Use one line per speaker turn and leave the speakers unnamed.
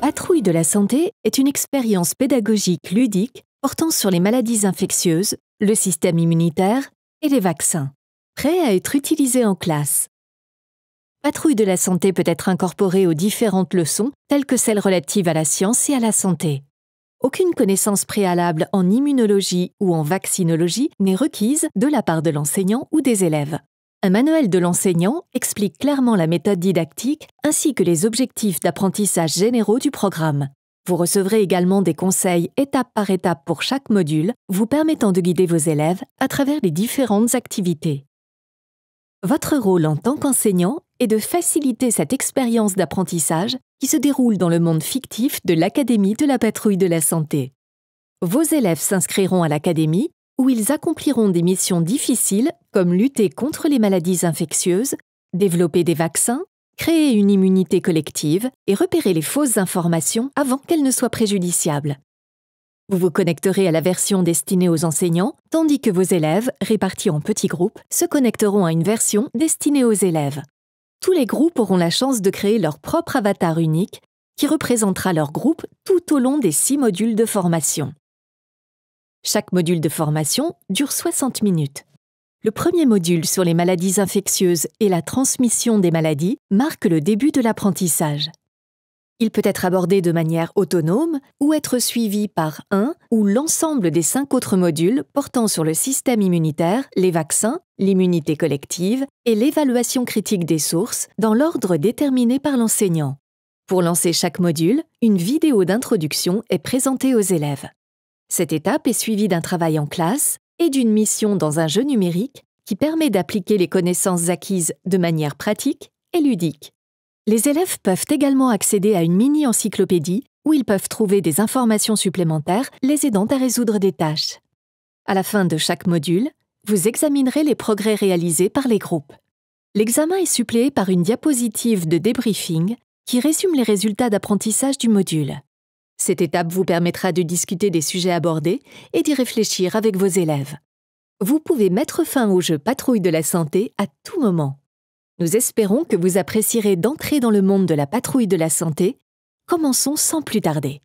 Patrouille de la santé est une expérience pédagogique ludique portant sur les maladies infectieuses, le système immunitaire et les vaccins, prêt à être utilisés en classe. Patrouille de la santé peut être incorporée aux différentes leçons, telles que celles relatives à la science et à la santé. Aucune connaissance préalable en immunologie ou en vaccinologie n'est requise de la part de l'enseignant ou des élèves. Un manuel de l'enseignant explique clairement la méthode didactique ainsi que les objectifs d'apprentissage généraux du programme. Vous recevrez également des conseils étape par étape pour chaque module, vous permettant de guider vos élèves à travers les différentes activités. Votre rôle en tant qu'enseignant est de faciliter cette expérience d'apprentissage qui se déroule dans le monde fictif de l'Académie de la Patrouille de la Santé. Vos élèves s'inscriront à l'Académie où ils accompliront des missions difficiles comme lutter contre les maladies infectieuses, développer des vaccins, créer une immunité collective et repérer les fausses informations avant qu'elles ne soient préjudiciables. Vous vous connecterez à la version destinée aux enseignants, tandis que vos élèves, répartis en petits groupes, se connecteront à une version destinée aux élèves. Tous les groupes auront la chance de créer leur propre avatar unique qui représentera leur groupe tout au long des six modules de formation. Chaque module de formation dure 60 minutes. Le premier module sur les maladies infectieuses et la transmission des maladies marque le début de l'apprentissage. Il peut être abordé de manière autonome ou être suivi par un ou l'ensemble des cinq autres modules portant sur le système immunitaire, les vaccins, l'immunité collective et l'évaluation critique des sources dans l'ordre déterminé par l'enseignant. Pour lancer chaque module, une vidéo d'introduction est présentée aux élèves. Cette étape est suivie d'un travail en classe et d'une mission dans un jeu numérique qui permet d'appliquer les connaissances acquises de manière pratique et ludique. Les élèves peuvent également accéder à une mini-encyclopédie où ils peuvent trouver des informations supplémentaires les aidant à résoudre des tâches. À la fin de chaque module, vous examinerez les progrès réalisés par les groupes. L'examen est suppléé par une diapositive de débriefing qui résume les résultats d'apprentissage du module. Cette étape vous permettra de discuter des sujets abordés et d'y réfléchir avec vos élèves. Vous pouvez mettre fin au jeu Patrouille de la santé à tout moment. Nous espérons que vous apprécierez d'entrer dans le monde de la patrouille de la santé. Commençons sans plus tarder.